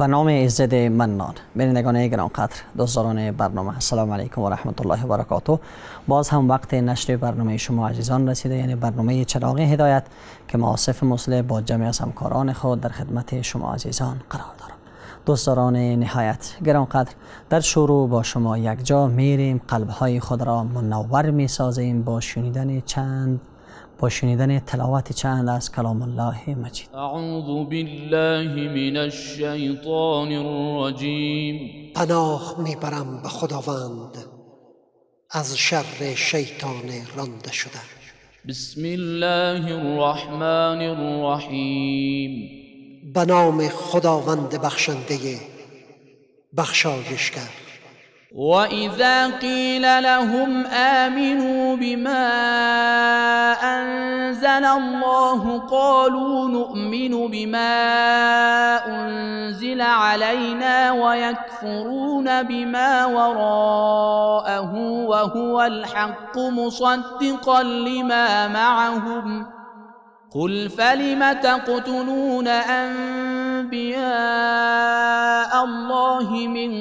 به نام عزت منان بینندگان گرانقدر دوستداران برنامه السلام علیکم و رحمت الله و برکاته باز هم وقت نشر برنامه شما عزیزان رسیده یعنی برنامه چراغ هدایت که معاصف مسلم با جمع از همکاران خود در خدمت شما عزیزان قرار دارم دوستداران نهایت گرانقدر در شروع با شما یک جا میریم قلبهای خود را منور میسازیم با شنیدن چند با شنیدن تلاوت چند از کلام الله مجید اعوذ بالله من الشیطان الرجیم پناه میبرم به خداوند از شر شیطان رانده شده بسم الله الرحمن الرحیم به نام خداوند بخشنده بخشایشگر واذا قيل لهم امنوا بما انزل الله قالوا نؤمن بما انزل علينا ويكفرون بما وراءه وهو الحق مصدقا لما معهم قل فلم تقتلون انفسكم بیا الله من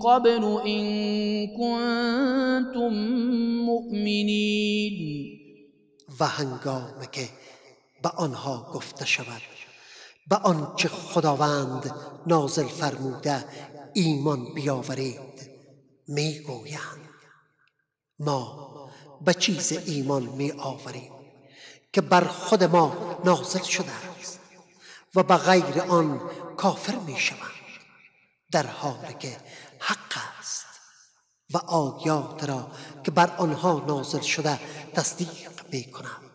قبل ان کنتم مؤمنين و هنگام که به آنها گفته شود به آنچه خداوند نازل فرموده ایمان بیاورید میگویند ما به چیز ایمان می آوریم که بر خود ما نازل شده است و به غیر آن کافر می شود در حالی که حق است و آیات را که بر آنها نازل شده تصدیق می کنند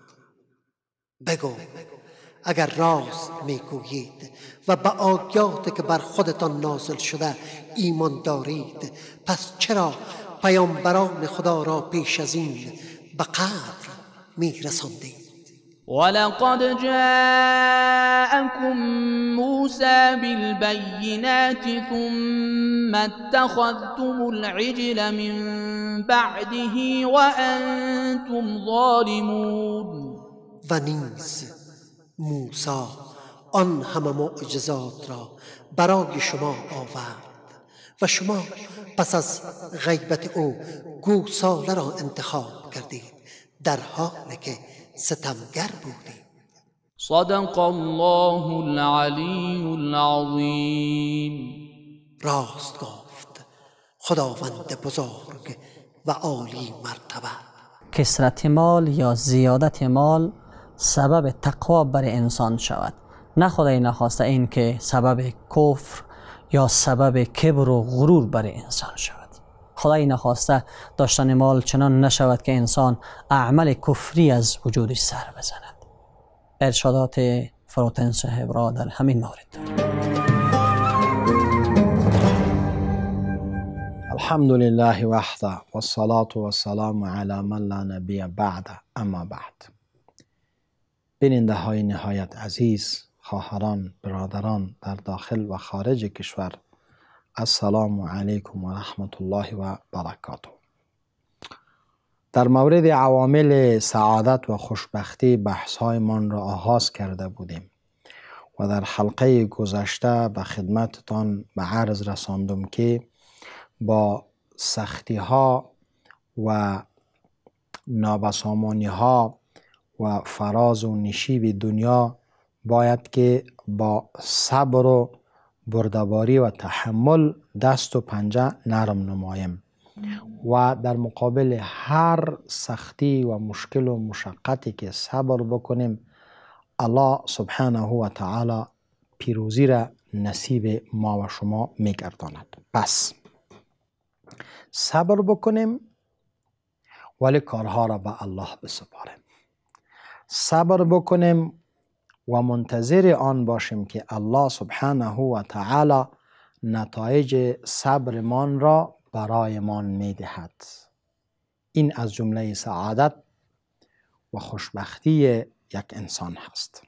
بگو اگر راست میگویید و به آیات که بر خودتان نازل شده ایمان دارید پس چرا پیامبران خدا را پیش از این به قدر میرساندید ولقد جاءكم موسى بالبينات ثم اتخذتم العجل من بعده وانتم ظالمون و نیز موسا آن همه معجزات را برای شما آورد و شما پس از غیبت او گوساله را انتخاب کردید در حالی که ستمگر بودی صدق الله العلی العظیم راست گفت خداوند بزرگ و عالی مرتبه کسرت مال یا زیادت مال سبب تقوا بر انسان شود نه خدای نخواسته این که سبب کفر یا سبب کبر و غرور بر انسان شود خدای نخواسته داشتن مال چنان نشود که انسان اعمال کفری از وجودش سر بزند ارشادات فروتن صاحب را در همین مورد داریم الحمد لله وحده والصلاة والسلام على من لا نبی بعد اما بعد بیننده های نهایت عزیز خواهران برادران در داخل و خارج کشور السلام علیکم و رحمت الله و برکاته در مورد عوامل سعادت و خوشبختی بحث هایمان را آغاز کرده بودیم و در حلقه گذشته به خدمتتان به عرض رساندم که با سختی ها و نابسامانی ها و فراز و نشیب دنیا باید که با صبر و بردباری و تحمل دست و پنجه نرم نمایم و در مقابل هر سختی و مشکل و مشقتی که صبر بکنیم الله سبحانه و تعالی پیروزی را نصیب ما و شما میگرداند پس صبر بکنیم ولی کارها را به الله بسپاریم صبر بکنیم و منتظر آن باشیم که الله سبحانه و تعالی نتایج صبرمان را برایمان میدهد این از جمله سعادت و خوشبختی یک انسان هست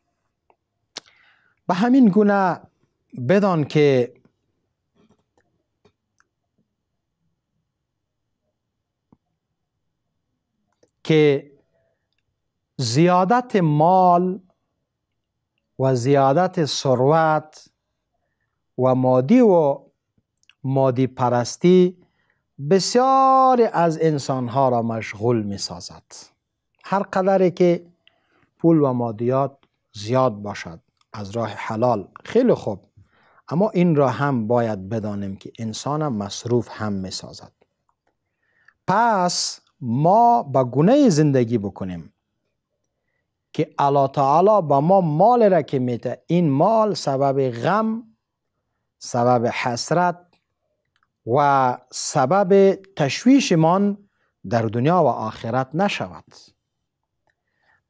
به همین گونه بدان که که زیادت مال و زیادت ثروت و مادی و مادی پرستی بسیار از انسانها را مشغول می سازد هر قدری که پول و مادیات زیاد باشد از راه حلال خیلی خوب اما این را هم باید بدانیم که انسان مصروف هم می سازد پس ما به گونه زندگی بکنیم که الله تعالی به ما مال را که میده این مال سبب غم سبب حسرت و سبب تشویشمان در دنیا و آخرت نشود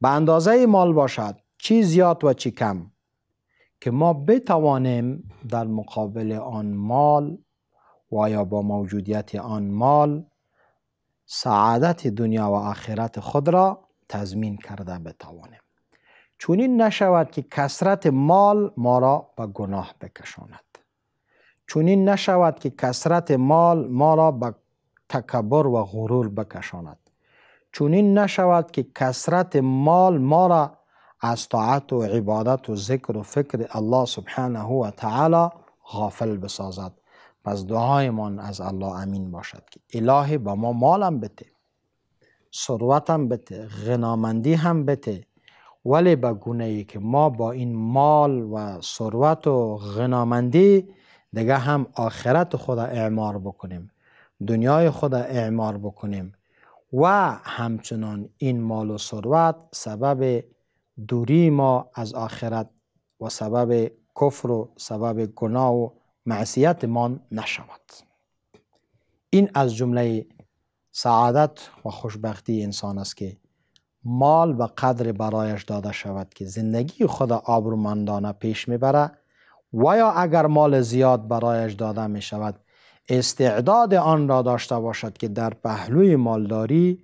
به اندازه مال باشد چی زیاد و چی کم که ما بتوانیم در مقابل آن مال و یا با موجودیت آن مال سعادت دنیا و آخرت خود را تضمین کرده بتوانیم چونین نشود که کسرت مال ما را به گناه بکشاند چونین نشود که کسرت مال ما را به تکبر و غرور بکشاند چونین نشود که کسرت مال ما را از طاعت و عبادت و ذکر و فکر الله سبحانه و تعالی غافل بسازد پس دعایمان از الله امین باشد که الهی به ما مالم بده سروت هم بته غنامندی هم بته ولی به گونه ای که ما با این مال و سروت و غنامندی دیگه هم آخرت خود اعمار بکنیم دنیای خود اعمار بکنیم و همچنان این مال و ثروت سبب دوری ما از آخرت و سبب کفر و سبب گناه و معصیت ما نشود این از جمله سعادت و خوشبختی انسان است که مال و قدر برایش داده شود که زندگی خود آبرومندانه پیش میبره و یا اگر مال زیاد برایش داده می شود استعداد آن را داشته باشد که در پهلوی مالداری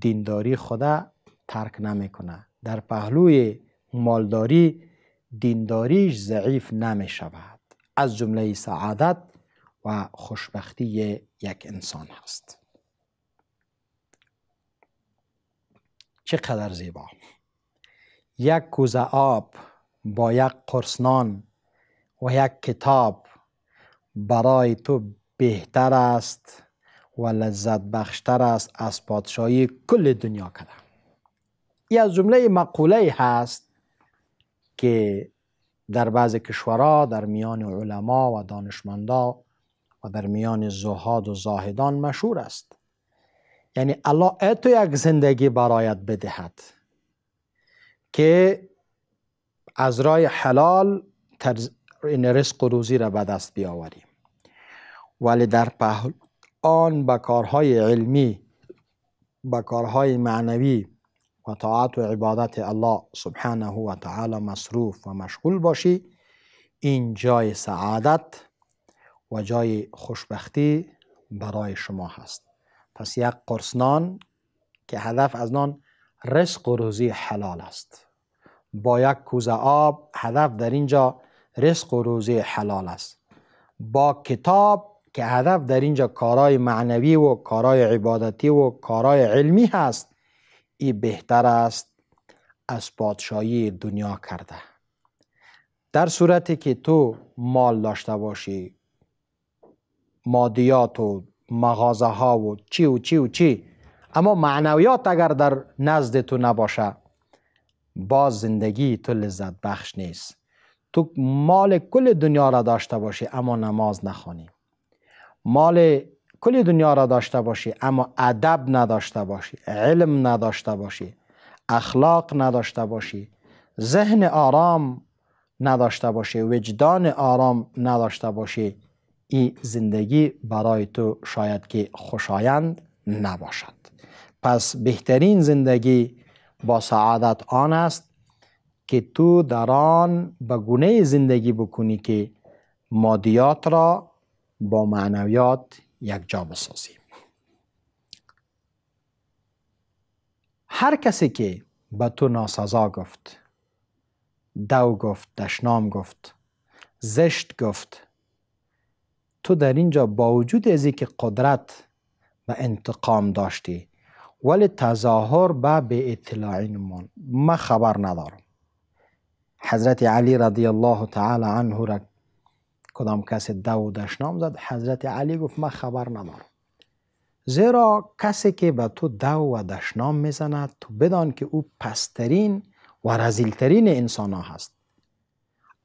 دینداری خدا ترک کنه. در پهلوی مالداری دینداریش ضعیف نمی شود از جمله سعادت و خوشبختی یک انسان هست چقدر زیبا یک کوزه آب با یک قرسنان و یک کتاب برای تو بهتر است و لذت بخشتر است از پادشاهی کل دنیا کده یه از جمله مقوله هست که در بعض کشورها در میان علما و دانشمندان و در میان زهاد و زاهدان مشهور است یعنی الله تو یک زندگی برایت بدهد که از رای حلال این رزق و روزی را به دست بیاوری ولی در پهل آن به کارهای علمی به کارهای معنوی و طاعت و عبادت الله سبحانه و تعالی مصروف و مشغول باشی این جای سعادت و جای خوشبختی برای شما هست پس یک قرص نان که هدف از نان رزق و روزی حلال است با یک کوزه آب هدف در اینجا رزق و روزی حلال است با کتاب که هدف در اینجا کارای معنوی و کارای عبادتی و کارای علمی هست ای بهتر است از پادشاهی دنیا کرده در صورتی که تو مال داشته باشی مادیات و مغازه ها و چی و چی و چی اما معنویات اگر در نزد تو نباشه باز زندگی تو لذت بخش نیست تو مال کل دنیا را داشته باشی اما نماز نخوانی مال کل دنیا را داشته باشی اما ادب نداشته باشی علم نداشته باشی اخلاق نداشته باشی ذهن آرام نداشته باشی وجدان آرام نداشته باشی این زندگی برای تو شاید که خوشایند نباشد پس بهترین زندگی با سعادت آن است که تو در آن به گونه زندگی بکنی که مادیات را با معنویات یک جا بسازی هر کسی که به تو ناسزا گفت دو گفت دشنام گفت زشت گفت تو در اینجا با وجود از که قدرت و انتقام داشتی ولی تظاهر به به اطلاعی نمون ما خبر ندارم حضرت علی رضی الله تعالی عنه را کدام کسی دودش نام زد حضرت علی گفت ما خبر ندارم زیرا کسی که به تو دو و دشنام میزند تو بدان که او پسترین و رزیلترین انسان ها هست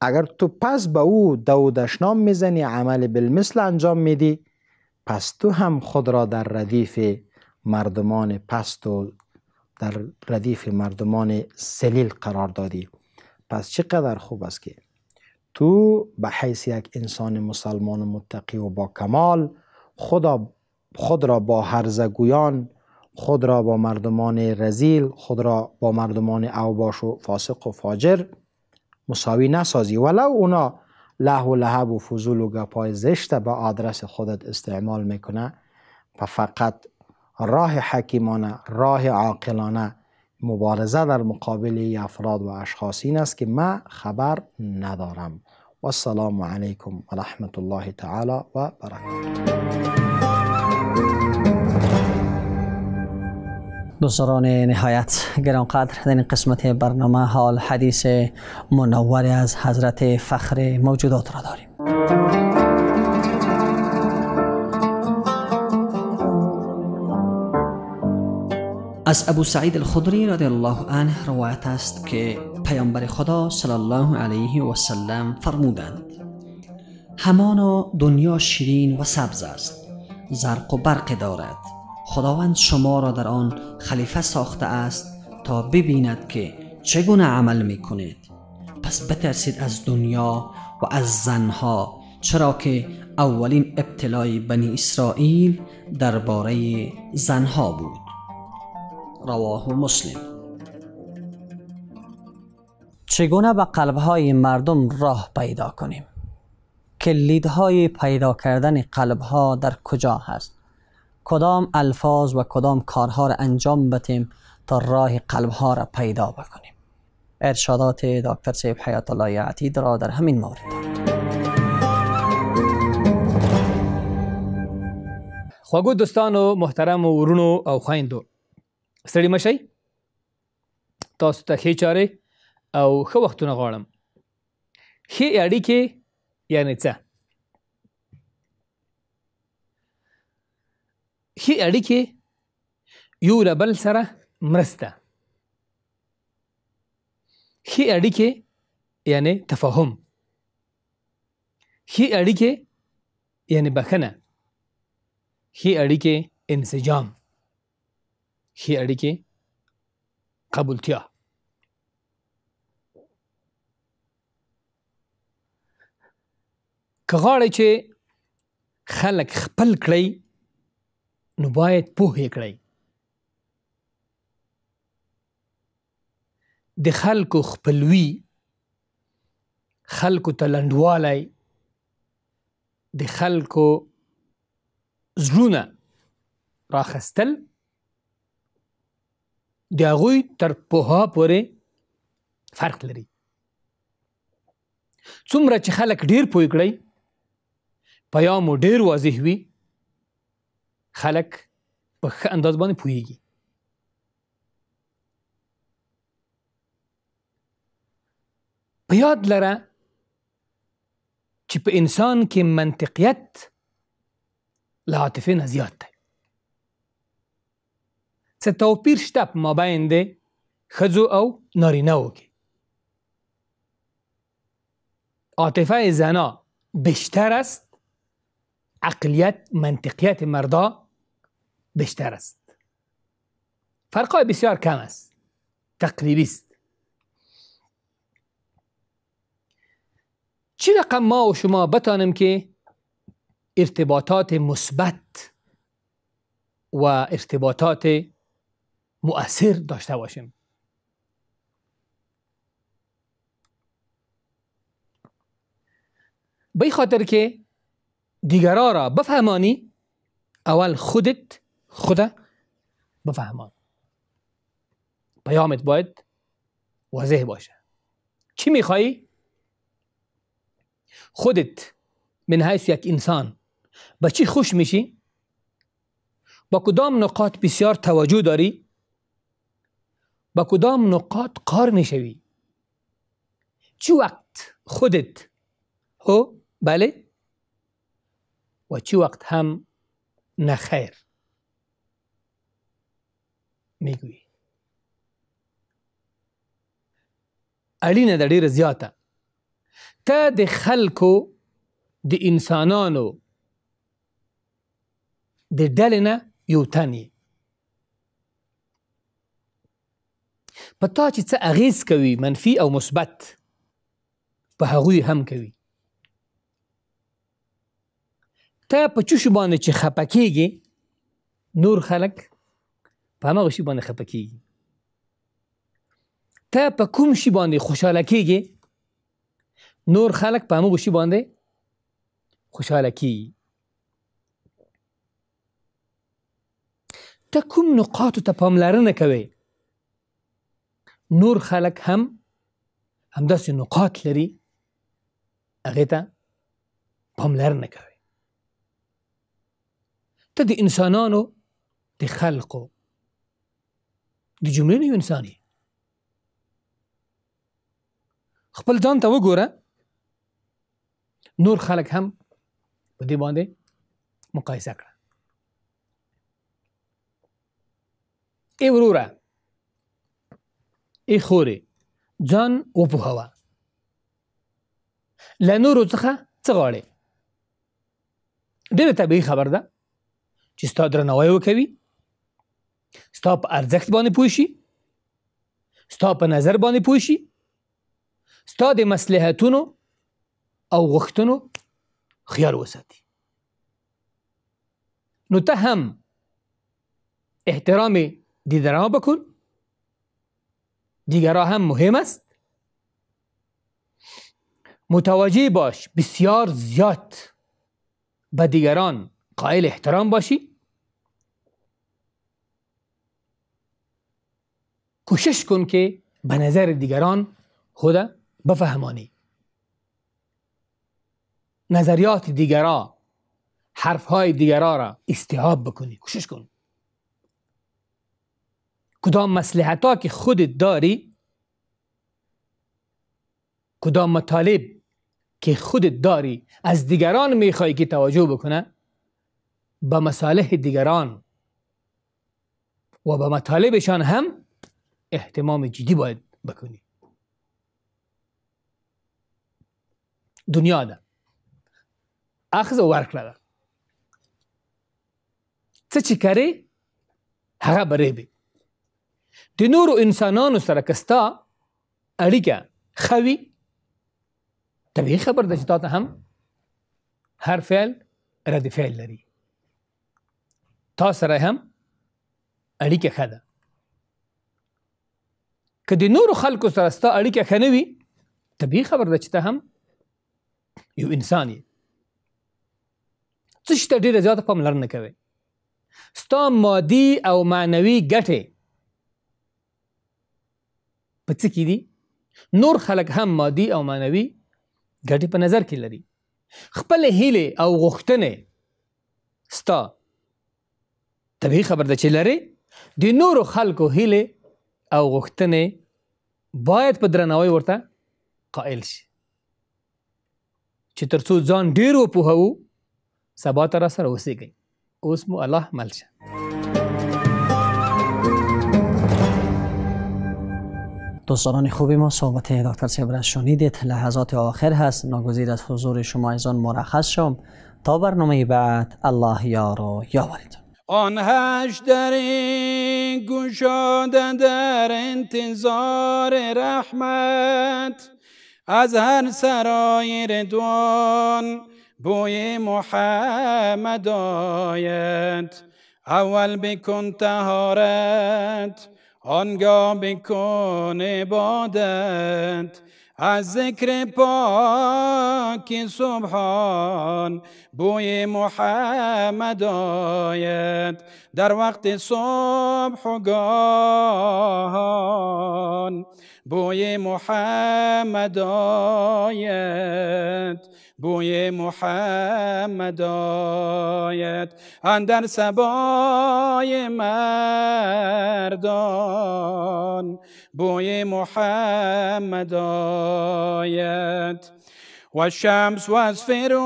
اگر تو پس به او دو دشنام میزنی عمل بالمثل انجام میدی پس تو هم خود را در ردیف مردمان پست و در ردیف مردمان سلیل قرار دادی پس چقدر خوب است که تو به حیث یک انسان مسلمان متقی و با کمال خدا خود را با هرزگویان خود را با مردمان رزیل خود را با مردمان اوباش و فاسق و فاجر مساوی نسازی ولو اونا له و لهب و فضول و گپای زشته به آدرس خودت استعمال میکنه و فقط راه حکیمانه راه عاقلانه مبارزه در مقابل افراد و اشخاص این است که من خبر ندارم والسلام علیکم و رحمت الله تعالی و برکاته دوستان نهایت گرانقدر در این قسمت برنامه حال حدیث منور از حضرت فخر موجودات را داریم از ابو سعید الخدری رضی الله عنه روایت است که پیامبر خدا صلی الله علیه و سلم فرمودند همانا دنیا شیرین و سبز است زرق و برق دارد خداوند شما را در آن خلیفه ساخته است تا ببیند که چگونه عمل می پس بترسید از دنیا و از زنها چرا که اولین ابتلای بنی اسرائیل درباره زنها بود رواه مسلم چگونه به قلبهای مردم راه پیدا کنیم کلیدهای پیدا کردن قلبها در کجا هست کدام الفاظ و کدام کارها را انجام بتیم تا راه قلبها را پیدا بکنیم ارشادات دکتر سیب حیات الله یعتید را در همین مورد خواگو دوستانو محترم و ورونو او خویندو ستړي مشئ تاسو ته ښې چارې او ښه وختونه غواړم ښې اړیکې یعنې څه ښې اړیکې یو له بل سره مرسته ښې اړیکې یعنی تفاهم ښې اړیکې یعنی بخنه ښې اړیکې انسجام ښې اړیکې قبولتیا که غواړئ چې خلک خپل کړئ نو باید پوهې کړئ. د خلکو خپلوي خلکو ته لنډوالی د خلکو زړونه راخستل د هغوی تر پوها پورې فرق لري څومره چې خلک ډیر پوه کړئ پیام ډیر واضح وي خلک په ښه انداز باندې پوهیږي په یاد لره چې په انسان که منطقیت له عاطفې نه زیات دی څه توپیر شته په مابین د او نارینهو کې عاطفه زنا بیشتر است عقلیت منطقیت مردا بیشتر است فرقای بسیار کم است تقریبی است چی رقم ما و شما بتانیم که ارتباطات مثبت و ارتباطات مؤثر داشته باشیم به خاطر که دیگرا را بفهمانی اول خودت خدا بفهمان پیامت باید واضح باشه چی میخوایی؟ خودت من حیث یک انسان با چی خوش میشی؟ با کدام نقاط بسیار توجه داری؟ با کدام نقاط قار میشوی؟ چه وقت خودت هو بله؟ و چه وقت هم نخیر؟ میګوي اړینه ده ډیره زیاته ته د خلکو د انسانانو د ډلې نه یو تن په تا چې څه اغیز کوي منفي او مثبت په هغوی هم کوي ته په چوشو باندې چې خپه کیږي نور خلک په هغه شی باندې خپه کیږي ته په کوم شی باندې خوشاله کیږي نور خلک په هغه شی باندې خوشاله کیږي ته کوم نقاط ته پاملرنه کوي نور خلک هم همداسې نقاط لري هغه ته پاملرنه کوي ته د انسانانو د خلقو د جملې نه یو انسان خپل ځان ته وګوره نور خلک هم په دې باندې مقایسه کړه ای وروره ای خورې ځان وپوهوه له نورو څخه څه غواړې ډېره طبیعي خبر ده چې ستا درناوی وکوي ستا په ارزښت باندې پوه شي ستا په نظر باندې پوه شي ستا د مصلحتونو او غوښتنو خیال وساتي نو ته هم احترام دیگران بکن دیگران هم مهم است متوجه باش بسیار زیاد به دیگران قائل احترام باشی کوشش کن که به نظر دیگران خود بفهمانی نظریات دیگرا های دیگرا را استحاب بکنی کوشش کن کدام مسلحت ها که خودت داری کدام مطالب که خودت داری از دیگران میخوای که توجه بکنه به مصالح دیگران و به مطالبشان هم احتمام جدی باید بکنی دنیا ده اخذ و ورکړه ده څه چې کوې هغه به ریبې د نورو انسانانو سره که ستا اړیکه ښه وي طبیعي خبر ده چې تا ته هم هر فعل رد فعل لري تا سره هم اړیکه ښه ده که د نورو خلکو سره ستا اړیکه ښه نه وي طبیعي خبر ده چې ته هم یو انسان یې څه شي ته ډېره زیاته پاملرنه کوې ستا مادي او معنوي ګټې په څه کې دي نور خلک هم مادي او معنوي ګټې په نظر کې لري خپل هیلې او غوښتنې ستا طبیعي خبر ده چې لري د نورو خلکو هیلې او غوښتنې باید په درناوی ورته قائل شي چې څو ځان ډیر وپوهوو سبا ته را سره اوسېږئ اوس مو الله مل دوستان خوبی ما صحبت دکتر سیبرشانی شنیدید لحظات آخر هست ناگزیر از حضور شما ایزان مرخص شم تا برنامه بعد الله یار و یاورید آن هش در این گشاده در انتظار رحمت از هر سرای ردوان بوی محمد آید اول بکن تهارت آنگاه بکن عبادت از ذکر پاک سبحان بوی محمد آید در وقت صبح و گاهان بوی محمد آید بوی محمد آید اندر سبای مردان بوی محمد آید و شمس و از فرویش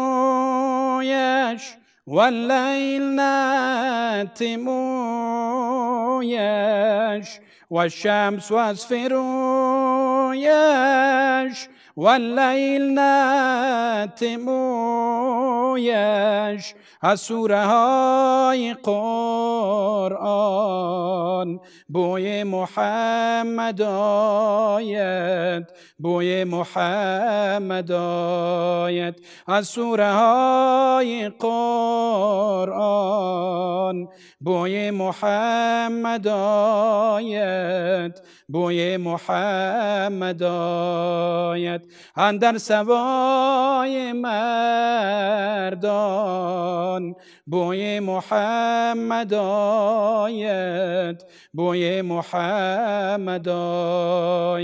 و لیل نتمویش و شمس و از فرویش والليل ناتمون رویش از سوره های قرآن بوی محمد آید بوی محمد آید از سوره های قرآن بوی محمد آید بوی محمد آید اندر سوای من گردان بوی محمد آید بوی محمد آید